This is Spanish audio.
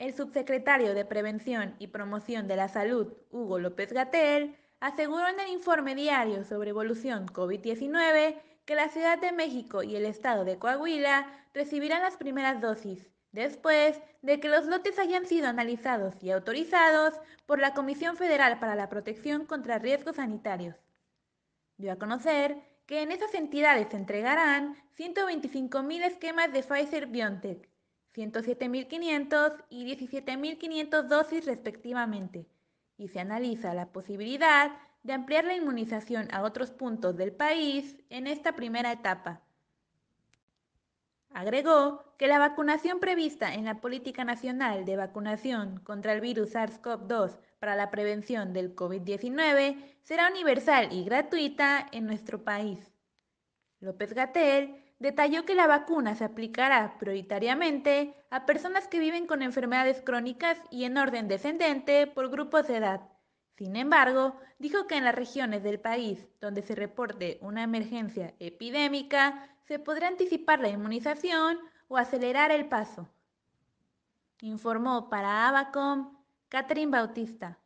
El subsecretario de Prevención y Promoción de la Salud, Hugo López Gatel, aseguró en el informe diario sobre evolución COVID-19 que la Ciudad de México y el estado de Coahuila recibirán las primeras dosis, después de que los lotes hayan sido analizados y autorizados por la Comisión Federal para la Protección contra Riesgos Sanitarios. Dio a conocer que en esas entidades se entregarán 125.000 esquemas de Pfizer BioNTech 107.500 y 17.500 dosis respectivamente, y se analiza la posibilidad de ampliar la inmunización a otros puntos del país en esta primera etapa. Agregó que la vacunación prevista en la Política Nacional de Vacunación contra el virus SARS-CoV-2 para la prevención del COVID-19 será universal y gratuita en nuestro país. López Gatel detalló que la vacuna se aplicará prioritariamente a personas que viven con enfermedades crónicas y en orden descendente por grupos de edad. Sin embargo, dijo que en las regiones del país donde se reporte una emergencia epidémica, se podrá anticipar la inmunización o acelerar el paso. Informó para Abacom Catherine Bautista.